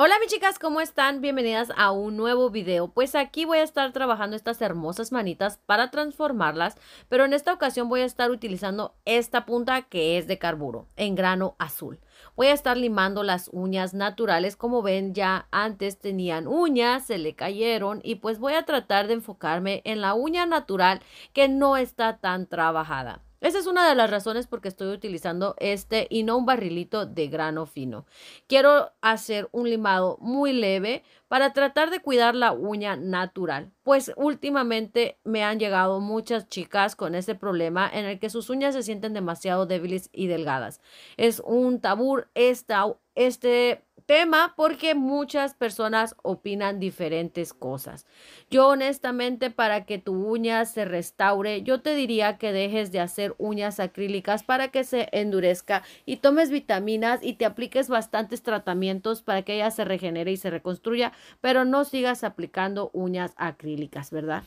Hola mis chicas, ¿cómo están? Bienvenidas a un nuevo video. Pues aquí voy a estar trabajando estas hermosas manitas para transformarlas, pero en esta ocasión voy a estar utilizando esta punta que es de carburo, en grano azul. Voy a estar limando las uñas naturales, como ven ya antes tenían uñas, se le cayeron y pues voy a tratar de enfocarme en la uña natural que no está tan trabajada. Esa es una de las razones por estoy utilizando este y no un barrilito de grano fino. Quiero hacer un limado muy leve para tratar de cuidar la uña natural, pues últimamente me han llegado muchas chicas con este problema en el que sus uñas se sienten demasiado débiles y delgadas. Es un tabú esta, este tema porque muchas personas opinan diferentes cosas. Yo honestamente para que tu uña se restaure, yo te diría que dejes de hacer uñas acrílicas para que se endurezca y tomes vitaminas y te apliques bastantes tratamientos para que ella se regenere y se reconstruya, pero no sigas aplicando uñas acrílicas, ¿verdad?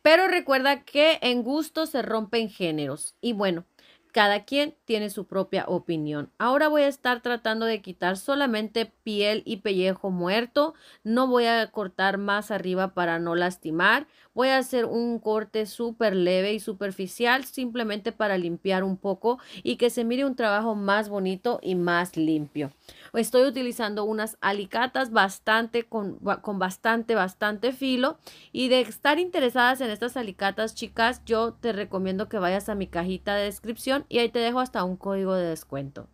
Pero recuerda que en gusto se rompen géneros. Y bueno, cada quien tiene su propia opinión. Ahora voy a estar tratando de quitar solamente piel y pellejo muerto. No voy a cortar más arriba para no lastimar. Voy a hacer un corte súper leve y superficial simplemente para limpiar un poco y que se mire un trabajo más bonito y más limpio. Estoy utilizando unas alicatas bastante con, bastante, bastante filo. Y de estar interesadas en estas alicatas, chicas, yo te recomiendo que vayas a mi cajita de descripción y ahí te dejo hasta un código de descuento.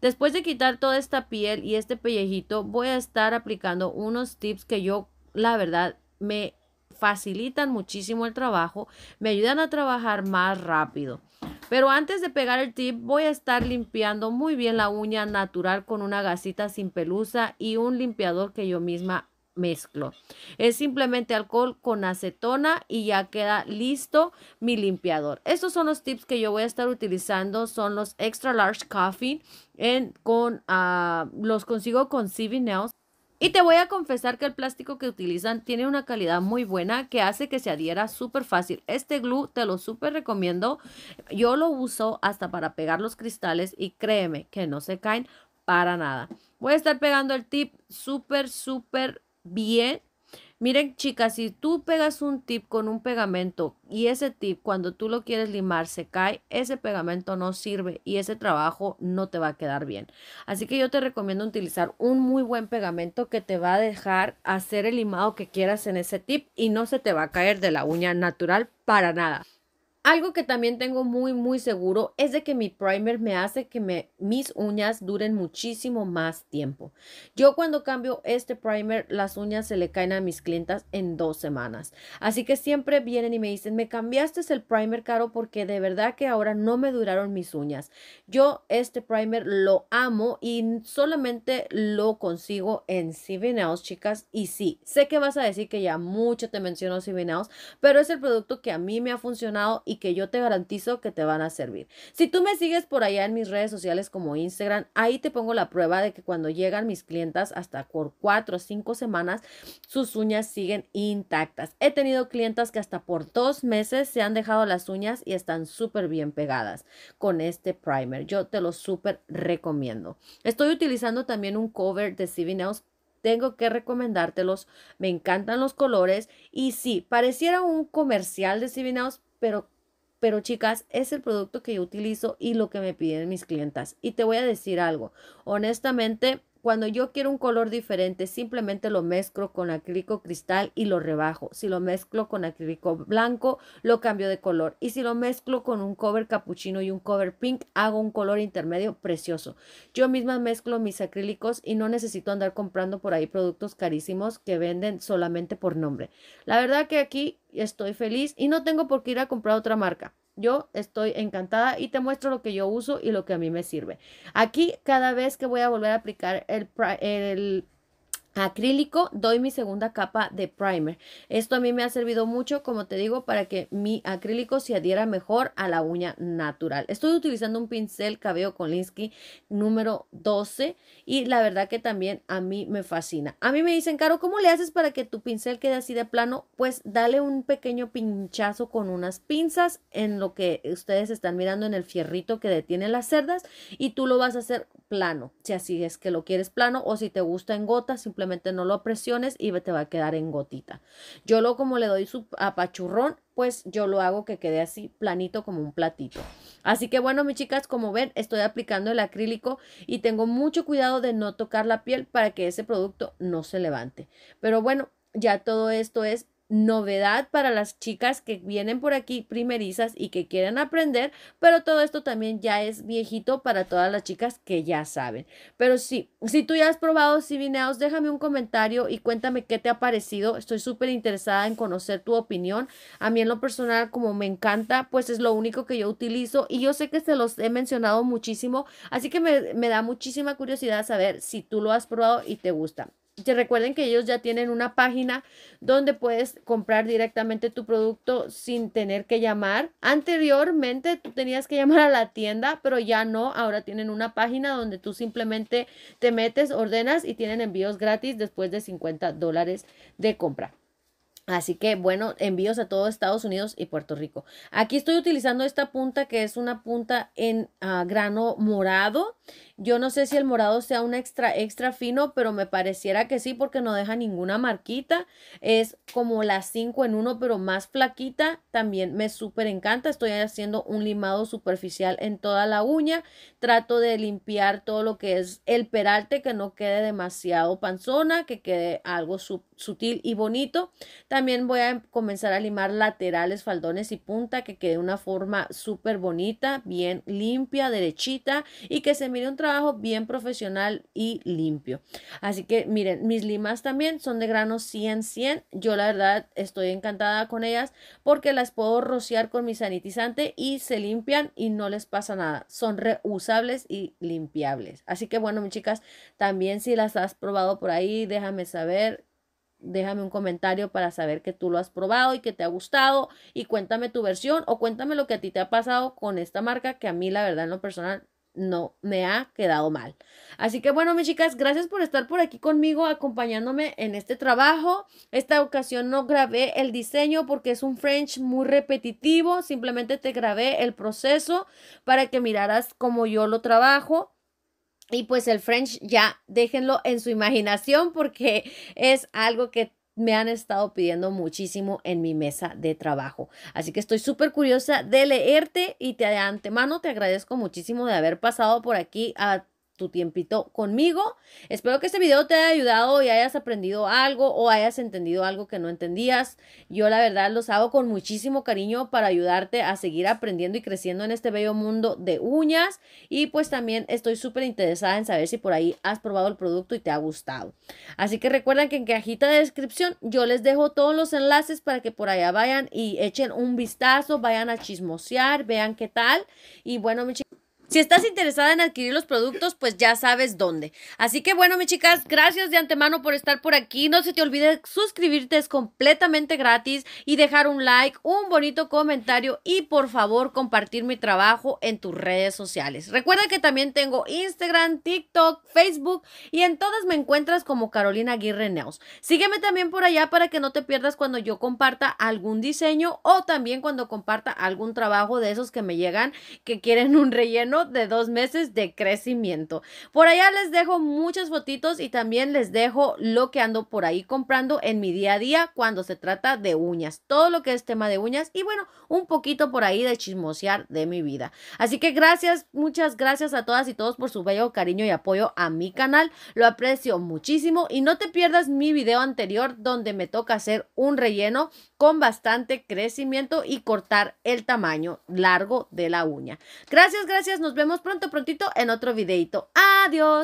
Después de quitar toda esta piel y este pellejito, voy a estar aplicando unos tips que yo, la verdad, me facilitan muchísimo el trabajo, me ayudan a trabajar más rápido. Pero antes de pegar el tip, voy a estar limpiando muy bien la uña natural con una gasita sin pelusa y un limpiador que yo misma mezclo. Es simplemente alcohol con acetona y ya queda listo mi limpiador. Estos son los tips que yo voy a estar utilizando. Son los extra large coffee en, con ah, los consigo con CV Nails. Y te voy a confesar que el plástico que utilizan tiene una calidad muy buena que hace que se adhiera súper fácil. Este glue te lo súper recomiendo. Yo lo uso hasta para pegar los cristales y créeme que no se caen para nada. Voy a estar pegando el tip súper, súper bien Miren, chicas, si tú pegas un tip con un pegamento y ese tip cuando tú lo quieres limar se cae, ese pegamento no sirve y ese trabajo no te va a quedar bien. Así que yo te recomiendo utilizar un muy buen pegamento que te va a dejar hacer el limado que quieras en ese tip y no se te va a caer de la uña natural para nada. Algo que también tengo muy, muy seguro es de que mi primer me hace que mis uñas duren muchísimo más tiempo. Yo cuando cambio este primer, las uñas se le caen a mis clientas en dos semanas. Así que siempre vienen y me dicen, me cambiaste el primer caro porque de verdad que ahora no me duraron mis uñas. Yo este primer lo amo y solamente lo consigo en CVNails, chicas. Y sí, sé que vas a decir que ya mucho te menciono CVNails, pero es el producto que a mí me ha funcionado y que yo te garantizo que te van a servir. Si tú me sigues por allá en mis redes sociales como Instagram, ahí te pongo la prueba de que cuando llegan mis clientas hasta por cuatro o cinco semanas, sus uñas siguen intactas. He tenido clientas que hasta por dos meses se han dejado las uñas y están súper bien pegadas con este primer. Yo te lo súper recomiendo. Estoy utilizando también un cover de CV Nails tengo que recomendártelos. Me encantan los colores. Y sí, pareciera un comercial de Nails. pero pero chicas, es el producto que yo utilizo y lo que me piden mis clientas. Y te voy a decir algo, honestamente cuando yo quiero un color diferente, simplemente lo mezclo con acrílico cristal y lo rebajo. Si lo mezclo con acrílico blanco, lo cambio de color. Y si lo mezclo con un cover capuchino y un cover pink, hago un color intermedio precioso. Yo misma mezclo mis acrílicos y no necesito andar comprando por ahí productos carísimos que venden solamente por nombre. La verdad que aquí estoy feliz y no tengo por qué ir a comprar otra marca yo estoy encantada y te muestro lo que yo uso y lo que a mí me sirve. Aquí cada vez que voy a volver a aplicar el, el acrílico doy mi segunda capa de primer esto a mí me ha servido mucho como te digo para que mi acrílico se adhiera mejor a la uña natural estoy utilizando un pincel cabello Kolinsky número 12 y la verdad que también a mí me fascina a mí me dicen Caro ¿cómo le haces para que tu pincel quede así de plano? pues dale un pequeño pinchazo con unas pinzas en lo que ustedes están mirando en el fierrito que detiene las cerdas y tú lo vas a hacer plano si así es que lo quieres plano o si te gusta en gotas simplemente no lo presiones y te va a quedar en gotita. Yo lo como le doy su apachurrón, pues yo lo hago que quede así planito como un platito. Así que bueno, mis chicas, como ven, estoy aplicando el acrílico y tengo mucho cuidado de no tocar la piel para que ese producto no se levante. Pero bueno, ya todo esto es novedad para las chicas que vienen por aquí primerizas y que quieren aprender, pero todo esto también ya es viejito para todas las chicas que ya saben. Pero sí, si tú ya has probado vineos, déjame un comentario y cuéntame qué te ha parecido. Estoy súper interesada en conocer tu opinión. A mí en lo personal, como me encanta, pues es lo único que yo utilizo y yo sé que se los he mencionado muchísimo, así que me, me da muchísima curiosidad saber si tú lo has probado y te gusta recuerden que ellos ya tienen una página donde puedes comprar directamente tu producto sin tener que llamar. Anteriormente tú tenías que llamar a la tienda, pero ya no. Ahora tienen una página donde tú simplemente te metes, ordenas y tienen envíos gratis después de 50 dólares de compra. Así que bueno, envíos a todo Estados Unidos y Puerto Rico. Aquí estoy utilizando esta punta que es una punta en ah, grano morado. Yo no sé si el morado sea un extra extra fino, pero me pareciera que sí porque no deja ninguna marquita. Es como la 5 en 1, pero más flaquita. También me súper encanta. Estoy haciendo un limado superficial en toda la uña. Trato de limpiar todo lo que es el peralte, que no quede demasiado panzona, que quede algo sutil y bonito. También voy a comenzar a limar laterales, faldones y punta que quede una forma súper bonita, bien limpia, derechita y que se mire un trabajo bien profesional y limpio. Así que miren, mis limas también son de grano 100-100. Yo la verdad estoy encantada con ellas porque las puedo rociar con mi sanitizante y se limpian y no les pasa nada. Son reusables y limpiables. Así que bueno, mis chicas, también si las has probado por ahí, déjame saber déjame un comentario para saber que tú lo has probado y que te ha gustado y cuéntame tu versión o cuéntame lo que a ti te ha pasado con esta marca que a mí la verdad en lo personal no me ha quedado mal. Así que bueno, mis chicas, gracias por estar por aquí conmigo acompañándome en este trabajo. Esta ocasión no grabé el diseño porque es un French muy repetitivo, simplemente te grabé el proceso para que miraras cómo yo lo trabajo. Y pues el French ya déjenlo en su imaginación porque es algo que me han estado pidiendo muchísimo en mi mesa de trabajo. Así que estoy súper curiosa de leerte y te de antemano te agradezco muchísimo de haber pasado por aquí a tu tiempito conmigo. Espero que este video te haya ayudado y hayas aprendido algo o hayas entendido algo que no entendías. Yo la verdad los hago con muchísimo cariño para ayudarte a seguir aprendiendo y creciendo en este bello mundo de uñas. Y pues también estoy súper interesada en saber si por ahí has probado el producto y te ha gustado. Así que recuerden que en cajita de descripción yo les dejo todos los enlaces para que por allá vayan y echen un vistazo, vayan a chismosear, vean qué tal. Y bueno, mi si estás interesada en adquirir los productos, pues ya sabes dónde. Así que bueno, mis chicas, gracias de antemano por estar por aquí. No se te olvide suscribirte, es completamente gratis y dejar un like, un bonito comentario y por favor compartir mi trabajo en tus redes sociales. Recuerda que también tengo Instagram, TikTok, Facebook y en todas me encuentras como Carolina Aguirre Neos. Sígueme también por allá para que no te pierdas cuando yo comparta algún diseño o también cuando comparta algún trabajo de esos que me llegan que quieren un relleno de dos meses de crecimiento. Por allá les dejo muchas fotitos y también les dejo lo que ando por ahí comprando en mi día a día cuando se trata de uñas, todo lo que es tema de uñas y bueno, un poquito por ahí de chismosear de mi vida. Así que gracias, muchas gracias a todas y todos por su bello cariño y apoyo a mi canal. Lo aprecio muchísimo y no te pierdas mi video anterior donde me toca hacer un relleno con bastante crecimiento y cortar el tamaño largo de la uña. Gracias, gracias. Nos vemos pronto, prontito en otro videito. Adiós.